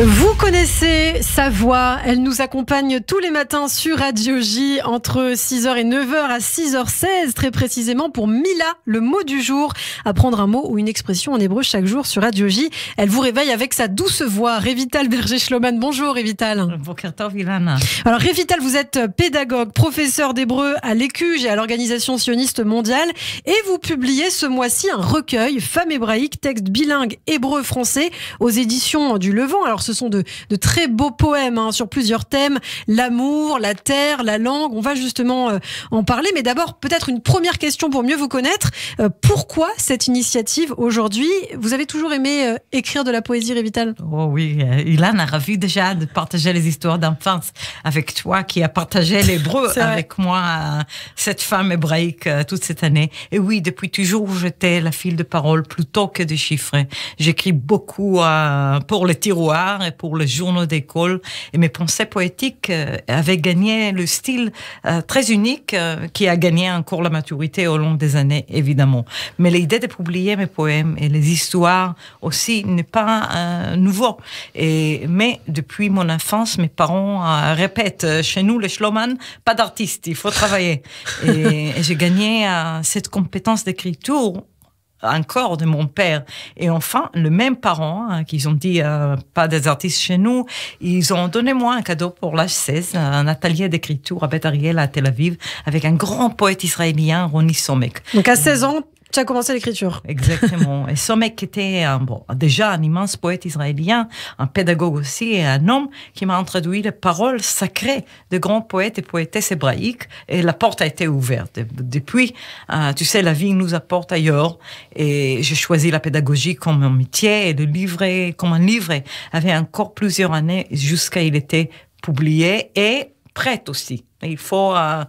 Vous connaissez sa voix, elle nous accompagne tous les matins sur Radio J entre 6h et 9h à 6h16 très précisément pour Mila, le mot du jour. Apprendre un mot ou une expression en hébreu chaque jour sur Radio J. Elle vous réveille avec sa douce voix. Révital Berger-Schloman, bonjour Révital. Bonjour Vilana. Alors Révital, vous êtes pédagogue, professeur d'hébreu à l'ECUGE et à l'Organisation sioniste mondiale et vous publiez ce mois-ci un recueil, femme hébraïque texte bilingue hébreu-français aux éditions du Levant. Alors ce sont de, très beaux poèmes hein, sur plusieurs thèmes, l'amour, la terre, la langue. On va justement euh, en parler. Mais d'abord, peut-être une première question pour mieux vous connaître. Euh, pourquoi cette initiative aujourd'hui Vous avez toujours aimé euh, écrire de la poésie, Révital Oh oui, Ilan a ravi déjà de partager les histoires d'enfance avec toi qui a partagé l'hébreu avec moi, cette femme hébraïque toute cette année. Et oui, depuis toujours, j'étais la file de parole plutôt que de chiffres. J'écris beaucoup pour le tiroir et pour les journaux d'école. Et mes pensées poétiques euh, avaient gagné le style euh, très unique euh, qui a gagné encore la maturité au long des années, évidemment. Mais l'idée de publier mes poèmes et les histoires aussi n'est pas nouveau. Et, mais depuis mon enfance, mes parents répètent, chez nous, les Schloman, pas d'artiste, il faut travailler. et j'ai gagné cette compétence d'écriture un corps de mon père. Et enfin, le même parent, qui hein, qu'ils ont dit euh, pas des artistes chez nous, ils ont donné moi un cadeau pour l'âge 16, un atelier d'écriture à Bet Ariel à Tel Aviv, avec un grand poète israélien, Roni Somek. Donc à 16 ans, tu as commencé l'écriture. Exactement. et ce mec était un, euh, bon, déjà un immense poète israélien, un pédagogue aussi, et un homme qui m'a introduit les paroles sacrées de grands poètes et poétesses hébraïques. Et la porte a été ouverte. Depuis, euh, tu sais, la vie nous apporte ailleurs. Et j'ai choisi la pédagogie comme un métier et le livret, comme un livret. Avait encore plusieurs années jusqu'à il était publié et prêt aussi il faut euh,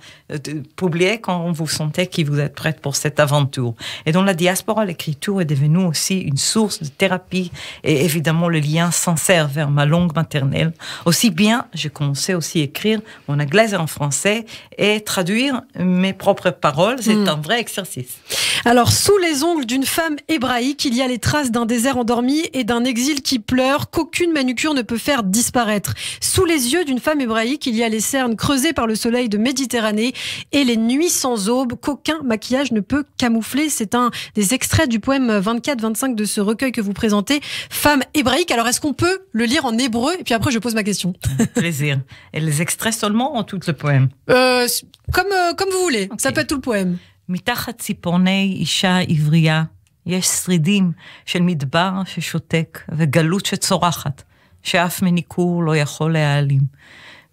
publier quand vous sentez que vous êtes prête pour cette aventure. Et dans la diaspora, l'écriture est devenue aussi une source de thérapie et évidemment le lien sincère vers ma langue maternelle. Aussi bien, j'ai commencé aussi à écrire en anglais et en français et traduire mes propres paroles. C'est hmm. un vrai exercice. Alors, sous les ongles d'une femme hébraïque, il y a les traces d'un désert endormi et d'un exil qui pleure qu'aucune manucure ne peut faire disparaître. Sous les yeux d'une femme hébraïque, il y a les cernes creusées par le soleil de Méditerranée et les nuits sans aube qu'aucun maquillage ne peut camoufler. C'est un des extraits du poème 24-25 de ce recueil que vous présentez, Femme hébraïque. Alors est-ce qu'on peut le lire en hébreu Et puis après, je pose ma question. Plaisir. Et les extraits seulement en tout le poème euh, comme, euh, comme vous voulez. Ça peut être tout le poème. מתחת ציפורני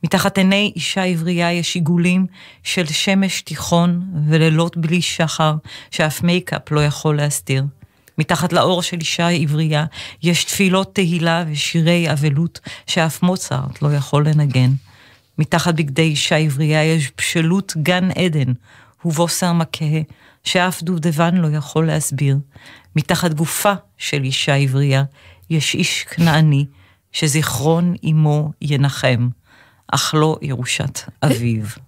מתחת עיני אישה עברייה יש עיגולים של שמש תיכון ולילות בלי שחר, שאף מייקאפ לא יכול להסתיר. מתחת לאור של אישה עברייה יש תפילות תהילה ושירי אבלות שאף מוצרט לא יכול לנגן. מתחת בגדי אישה עברייה יש בשלות גן עדן ובוסר מקהה שאף דובדבן לא יכול להסביר. מתחת גופה של אישה עברייה יש איש כנעני שזיכרון אמו ינחם. Achlo à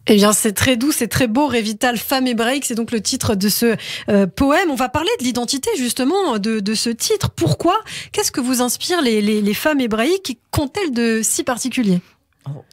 Eh bien, c'est très doux, c'est très beau, Révital, femme hébraïque, c'est donc le titre de ce euh, poème. On va parler de l'identité, justement, de, ce titre. Pourquoi Qu'est-ce que vous inspire les, femmes hébraïques Qu'ont-elles de si particulier oh,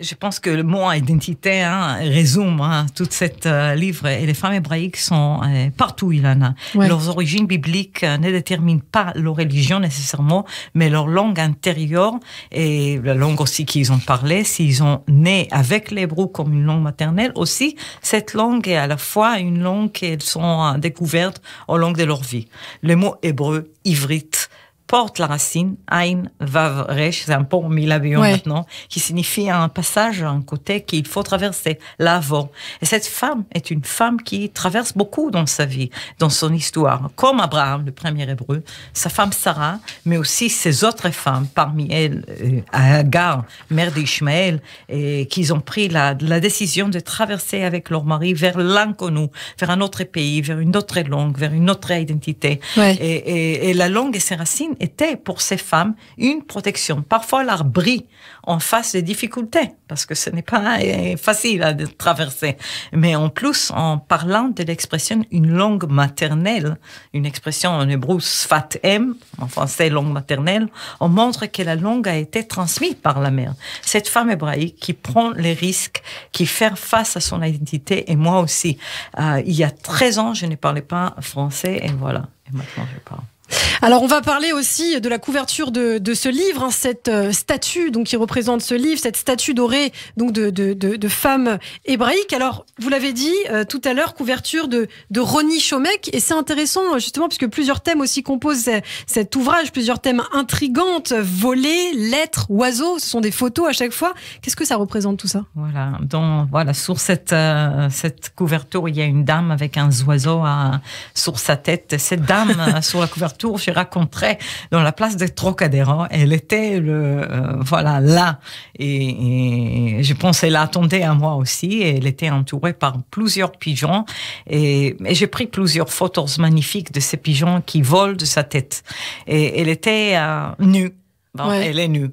je pense que le mot identité hein, résume tout hein, toute cette euh, livre. Et les femmes hébraïques sont euh, partout, Ilana. Leurs origines bibliques euh, ne déterminent pas leur religion nécessairement, mais leur langue intérieure et la langue aussi qu'ils ont parlé, s'ils ont né avec l'hébreu comme une langue maternelle aussi, cette langue est à la fois une langue qu'elles sont découvertes au long de leur vie. Le mot hébreu, ivrite, porte la racine Ein Vav c'est un pont mille ouais. maintenant, qui signifie un passage, un côté qu'il faut traverser, l'avant. Et cette femme est une femme qui traverse beaucoup dans sa vie, dans son histoire, comme Abraham, le premier hébreu, sa femme Sarah, mais aussi ses autres femmes, parmi elles euh, Agar, mère d'Ishmaël, et qu'ils ont pris la, décision de traverser avec leur mari vers l'inconnu, vers un autre pays, vers une autre langue, vers une autre identité. et la langue et ses racines était pour ces femmes une protection. Parfois, l'arbre en face des difficultés, parce que ce n'est pas euh, facile à traverser. Mais en plus, en parlant de l'expression une langue maternelle, une expression en hébreu sfat en français langue maternelle, on montre que la langue a été transmise par la mère. Cette femme hébraïque qui prend les risques, qui fait face à son identité, et moi aussi. Euh, il y a 13 ans, je ne parlais pas français, et voilà. Et maintenant, je parle. Alors on va parler aussi de la couverture de, ce livre, hein, cette euh, statue donc qui représente ce livre, cette statue dorée donc de, de, femme hébraïque. Alors vous l'avez dit euh, tout à l'heure, couverture de, Ronnie Chomec et c'est intéressant euh, justement puisque plusieurs thèmes aussi composent cet ouvrage, plusieurs thèmes intrigantes, volets, lettres, oiseaux, ce sont des photos à chaque fois. Qu'est-ce que ça représente tout ça Voilà, voilà sur cette cette couverture il y a une dame avec un oiseau sur sa tête. Cette dame sur la couverture tour, je raconterai, dans la place des Trocadéro. Elle était le, euh, voilà, là. Et, je pense qu'elle attendait à moi aussi. Et elle était entourée par plusieurs pigeons. Et, j'ai pris plusieurs photos magnifiques de ces pigeons qui volent de sa tête. Et elle était euh, nue. Elle est nue.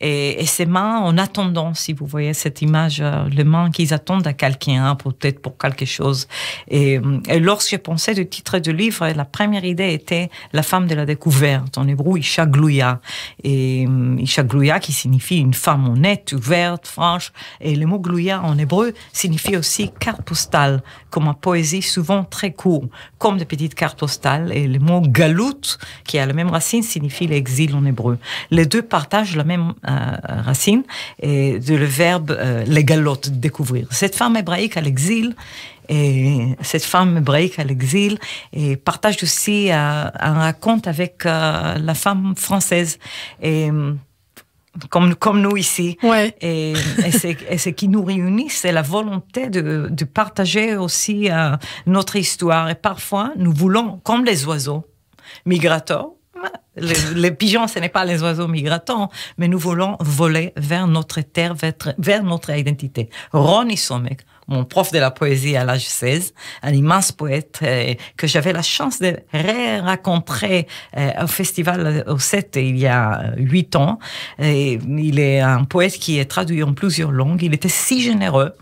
Et, et, ses mains en attendant, si vous voyez cette image, euh, les mains qu'ils attendent à quelqu'un, hein, peut-être pour quelque chose. Et, hum, et lorsque je pensais du titre du livre, la première idée était La femme de la découverte, en hébreu Isha Glouya. Et hum, Isha Glouya qui signifie une femme honnête, ouverte, franche. Et le mot Glouya en hébreu signifie aussi carte postale, comme en poésie souvent très court, comme des petites cartes postales. Et le mot Galout, qui a la même racine, signifie l'exil en hébreu. Les les deux partagent la même euh, racine et de le verbe euh, les galotes »« découvrir. Cette femme hébraïque à l'exil, et cette femme hébraïque à l'exil et partage aussi euh, un raconte avec la femme française. Et, comme, comme nous ici. Ouais. Et, ce qui nous réunit, c'est la volonté de, partager aussi notre histoire. Et parfois, nous voulons, comme les oiseaux migrateurs, les, pigeons, ce n'est pas les oiseaux migratants, mais nous voulons voler vers notre terre, vers, notre identité. Ronnie Sommek, mon prof de la poésie à l'âge 16, un immense poète euh, que j'avais la chance de ré-rencontrer euh, au festival euh, au 7 il y a huit ans. Et il est un poète qui est traduit en plusieurs langues. Il était si généreux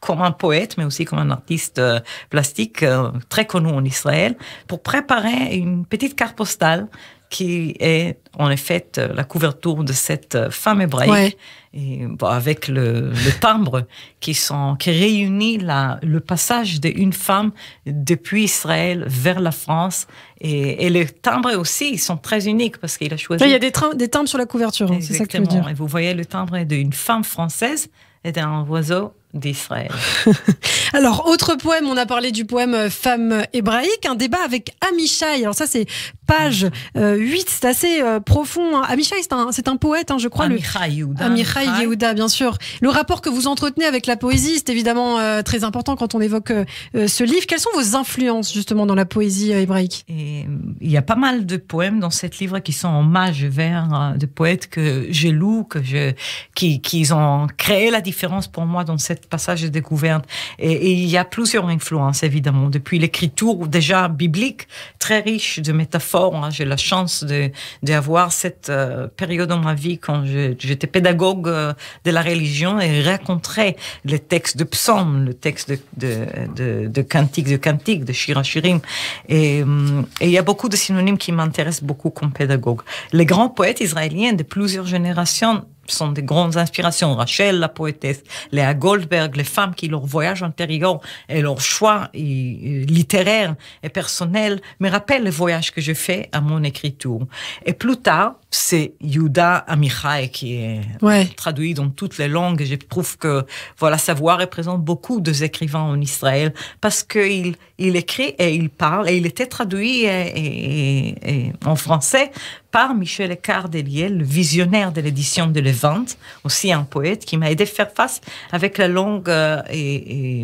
comme un poète, mais aussi comme un artiste euh, plastique euh, très connu en Israël, pour préparer une petite carte postale qui est en effet euh, la couverture de cette femme hébraïque, et, bah, avec le, timbre qui, sont, qui réunit le passage d'une femme depuis Israël vers la France. Et, et les timbres aussi, ils sont très uniques parce qu'il a choisi. Il y a des, des timbres sur la couverture, hein, c'est ça que je veux Et vous voyez, le timbre d'une femme française et d'un oiseau d'Israël. Alors, autre poème, on a parlé du poème euh, Femme hébraïque, un débat avec Amichai. Alors ça, c'est page 8, euh, c'est assez euh, profond. Hein. Amichai, c'est un, un, poète, hein, je crois. Amichai le... Yehuda. Amichai Yehuda, bien sûr. Le rapport que vous entretenez avec la poésie, c'est évidemment euh, très important quand on évoque ce livre. Quelles sont vos influences, justement, dans la poésie hébraïque Et, Il y a pas mal de poèmes dans ce livre qui sont en mage vers hein, de poètes que je loue, que je, qui, qui ont créé la différence pour moi dans cette passage de découverte. Et, et il y a plusieurs influences, évidemment, depuis l'écriture déjà biblique, très riche de métaphores Hein, j'ai la chance d'avoir de, cette euh, période dans ma vie quand j'étais pédagogue euh, de la religion et raconterais les textes de psaume, le texte de, de, de, cantique de cantique, de hum, Et il y a beaucoup de synonymes qui m'intéressent beaucoup comme pédagogue. Les grands poètes israéliens de plusieurs générations sont des grandes inspirations. Rachel, la poétesse, Léa Goldberg, les femmes qui leur voyage intérieur et leur choix littéraire et personnel me rappellent le voyage que je fais à mon écriture. Et plus tard, c'est Yuda Amichai qui est traduit dans toutes les langues. Je prouve que voilà, voix représente beaucoup de écrivains en Israël parce qu'il il écrit et il parle et il était traduit en français par Michel Cardeliel, le visionnaire de l'édition de Levante, aussi un poète qui m'a aidé à faire face avec la langue euh,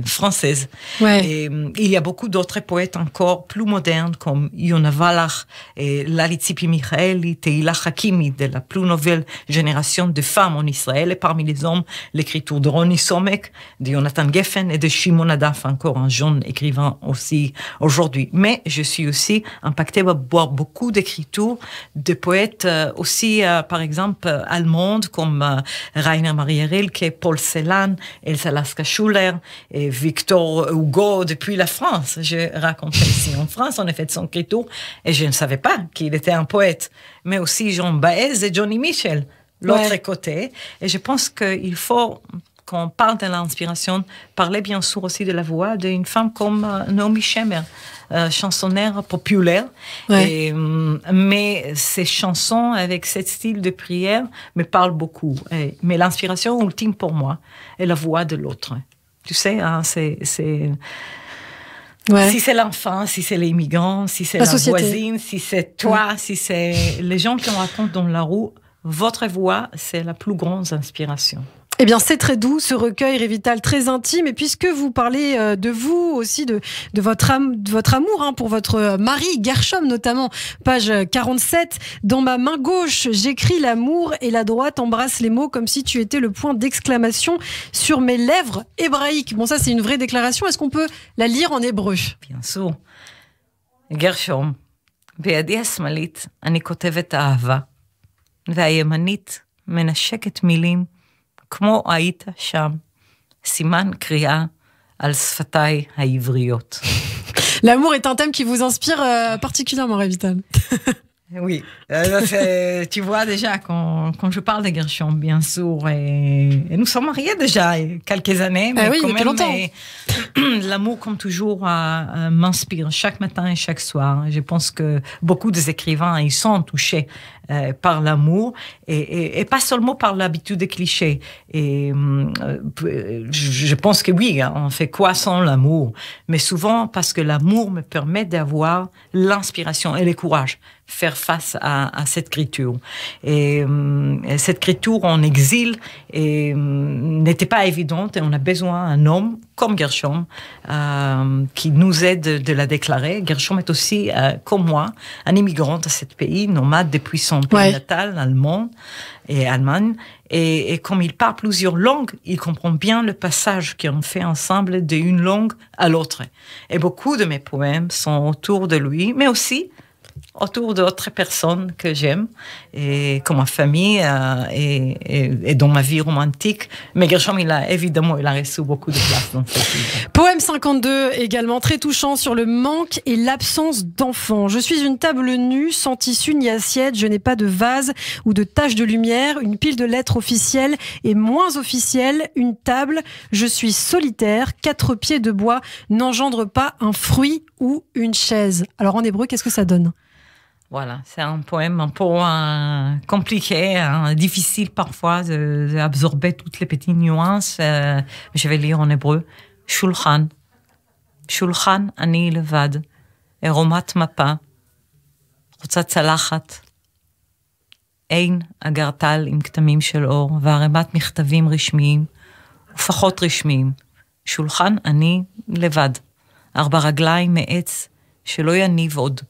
française. Euh, il y a beaucoup d'autres poètes encore plus modernes comme Yona Valach, et Lali Michaeli, Teila Hakimi, de la plus nouvelle génération de femmes en Israël, et parmi les hommes, l'écriture de Roni Somek, de Jonathan Geffen et de Shimon Adaf, encore un jeune écrivain aussi aujourd'hui. Mais je suis aussi impactée par beaucoup d'écritures de poètes euh, aussi, euh, par exemple, euh, allemandes comme Rainer Maria Rilke, Paul Celan, Elsa Laska Schuller et Victor Hugo depuis la France. J'ai raconté ici en France, on a fait son quito et je ne savais pas qu'il était un poète, mais aussi Jean Baez et Johnny Michel, l'autre côté. Et je pense qu'il faut quand on parle de l'inspiration, parler bien sûr aussi de la voix d'une femme comme euh, Naomi Schemer, euh, chansonnaire populaire. Hum, mais ces chansons avec ce style de prière me parlent beaucoup. mais l'inspiration ultime pour moi est la voix de l'autre. Tu sais, hein, c'est... Si c'est l'enfant, si c'est les si c'est la, voisine, si c'est toi, si c'est les gens qui raconte dans la roue, votre voix, c'est la plus grande inspiration. Eh bien, c'est très doux, ce recueil Révital très intime. Et puisque vous parlez euh, de vous aussi, de, votre, de votre amour hein, pour votre euh, mari, Gershom notamment, page 47, euh, dans ma main gauche, j'écris l'amour et la droite embrasse les mots comme si tu étais le point d'exclamation sur mes lèvres hébraïques. Bon, ça, c'est une vraie déclaration. Est-ce qu'on peut la lire en hébreu Bien sûr. Gershom, malit השמאלית ani kotevet אהבה, והימנית menashket milim. L'amour est un thème qui vous inspire euh, particulièrement, Révital. oui, euh, tu vois déjà, quand, je parle de Gershon, bien sûr, et, nous sommes mariés déjà quelques années, mais l'amour, comme toujours, m'inspire chaque matin et chaque soir. Je pense que beaucoup des écrivains, ils sont touchés euh, par l'amour et, pas seulement par l'habitude des clichés. Et hum, euh, je pense que oui, hein, on fait quoi sans l'amour Mais souvent parce que l'amour me permet d'avoir l'inspiration et le courage faire face à, cette écriture. Hum, et, cette écriture en exil hum, n'était pas évidente et on a besoin d'un homme comme Gershom euh, qui nous aide de la déclarer. Gershom est aussi, comme moi, un immigrant à ce pays, nomade depuis son pays natal, allemand et Allemagne. et, comme il parle plusieurs langues, il comprend bien le passage qu'on fait ensemble d'une langue à l'autre. Et beaucoup de mes poèmes sont autour de lui, mais aussi autour d'autres personnes que j'aime, et comme ma famille euh, et, dans ma vie romantique. Mais Gershom, il a évidemment, il a reçu beaucoup de place Poème 52, également très touchant sur le manque et l'absence d'enfants. Je suis une table nue, sans tissu ni assiette, je n'ai pas de vase ou de tache de lumière, une pile de lettres officielles et moins officielles, une table, je suis solitaire, quatre pieds de bois n'engendre pas un fruit ou une chaise. Alors en hébreu, qu'est-ce que ça donne Voilà, c'est un poème un peu euh, compliqué, hein, difficile parfois d'absorber toutes les petites nuances. Euh, je vais lire en hébreu. Shulchan. Shulchan ani levad. Eromat mapa. Rotsa tzalachat. Ein agartal im ktamim shel or. Varemat מכתבים rishmiim. Ufachot rishmiim. Shulchan ani levad. ארבע רגליים מעץ שלא יניב עוד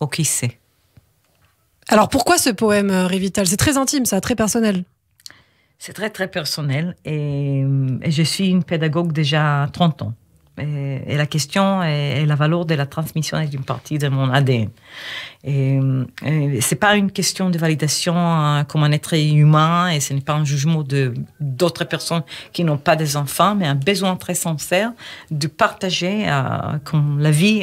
au qui sait. Alors pourquoi ce poème, euh, Révital C'est très intime, ça, très personnel. C'est très, très personnel. Et, et, je suis une pédagogue déjà 30 ans et, la question est, la valeur de la transmission d'une partie de mon ADN. Et, c'est pas une question de validation hein, comme un être humain et ce n'est pas un jugement de d'autres personnes qui n'ont pas des enfants, mais un besoin très sincère de partager euh, la vie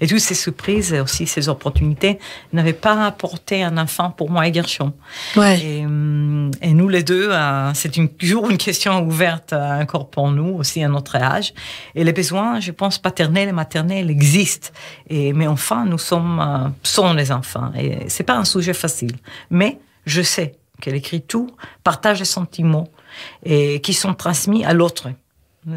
et, toutes ces surprises et aussi ces opportunités n'avaient pas apporté un enfant pour moi et Gershon. Euh, et, nous les deux, euh, c'est une, toujours une question ouverte encore pour nous aussi à notre âge. Et les je pense, paternel et maternel existent. Et, mais enfin, nous sommes, euh, sont les enfants. Et n'est pas un sujet facile. Mais je sais qu'elle écrit tout, partage les sentiments et qui sont transmis à l'autre.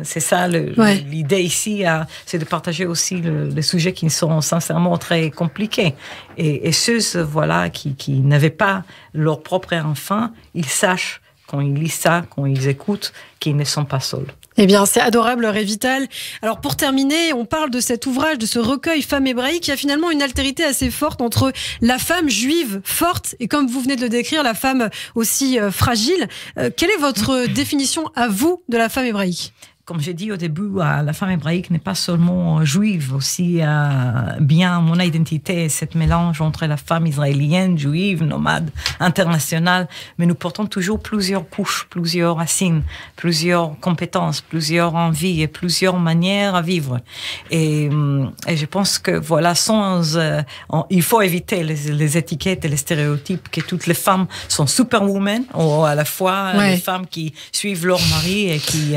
C'est ça l'idée ici, euh, c'est de partager aussi les sujets qui sont sincèrement très compliqués. Et, ceux voilà, qui, qui n'avaient pas leur propre enfant, ils sachent quand ils lisent ça, quand ils écoutent, qu'ils ne sont pas seuls. Eh bien, c'est adorable, Révital. Alors, pour terminer, on parle de cet ouvrage, de ce recueil Femme hébraïque, qui a finalement une altérité assez forte entre la femme juive forte et, comme vous venez de le décrire, la femme aussi euh, fragile. Euh, quelle est votre définition à vous de la femme hébraïque comme j'ai dit au début, euh, la femme hébraïque n'est pas seulement juive, aussi euh, bien mon identité, cette mélange entre la femme israélienne, juive, nomade, internationale, mais nous portons toujours plusieurs couches, plusieurs racines, plusieurs compétences, plusieurs envies et plusieurs manières à vivre. Et, hum, je pense que voilà, sans, euh, il faut éviter les, étiquettes et les stéréotypes que toutes les femmes sont superwomen, ou à la fois les femmes qui suivent leur mari et qui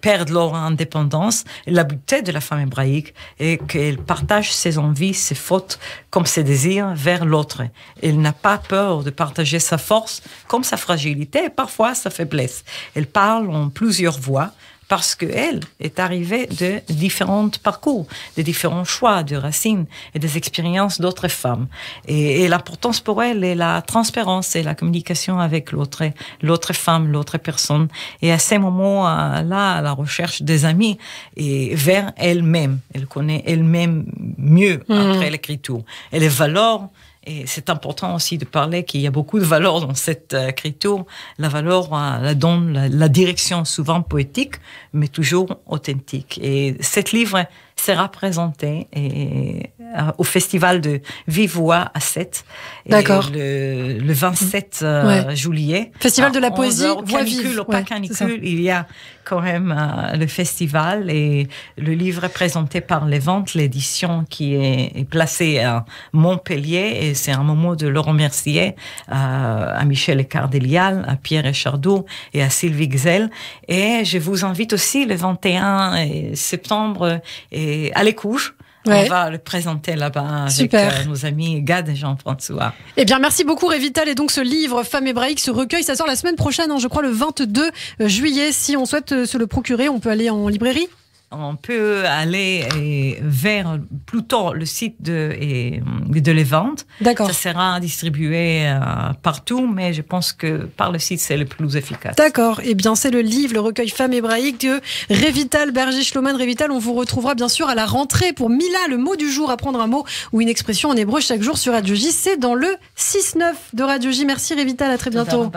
perdent leur indépendance, la beauté de la femme hébraïque est qu'elle partage ses envies, ses fautes, comme ses désirs vers l'autre. Elle n'a pas peur de partager sa force comme sa fragilité et parfois sa faiblesse. Elle parle en plusieurs voix parce qu'elle est arrivée de différents parcours, de différents choix, de racines et des expériences d'autres femmes. Et, l'importance pour elle est la transparence et la communication avec l'autre, l'autre femme, l'autre personne. Et à ces moments-là, la recherche des amis et vers elle-même. Elle connaît elle-même mieux mhm. après l'écriture. Elle est valor et c'est important aussi de parler qu'il y a beaucoup de valeur dans cette euh, écriture. La valeur euh, la donne la direction souvent poétique, mais toujours authentique. Et cet livre sera présenté et, euh, au festival de Vivois à 7. D'accord. Le, 27 euh, juillet. Festival de la poésie, voix il y a quand même euh, le festival et le livre est présenté par les ventes, l'édition qui est, placée à Montpellier et c'est un moment de le remercier à Michel Cardelial, à Pierre Echardot et à Sylvie Gzel. Et je vous invite aussi le 21 septembre et à l'écoute. On va le présenter là-bas avec euh, nos amis Gad et Jean-François. Eh bien, merci beaucoup, Révital. Et donc, ce livre, Femmes Hébraïques ce recueil, ça sort la semaine prochaine, hein, je crois, le 22 euh, juillet. Si on souhaite euh, se le procurer, on peut aller en librairie on peut aller euh, vers plutôt le site de, euh, de les ventes. D'accord. Ça sera distribué euh, partout, mais je pense que par le site, c'est le plus efficace. D'accord. Eh bien, c'est le livre, le recueil femme hébraïque de Révital berger schloman Révital, on vous retrouvera bien sûr à la rentrée pour Mila, le mot du jour, apprendre un mot ou une expression en hébreu chaque jour sur Radio J. C'est dans le 6-9 de Radio J. Merci Révital, à très bientôt.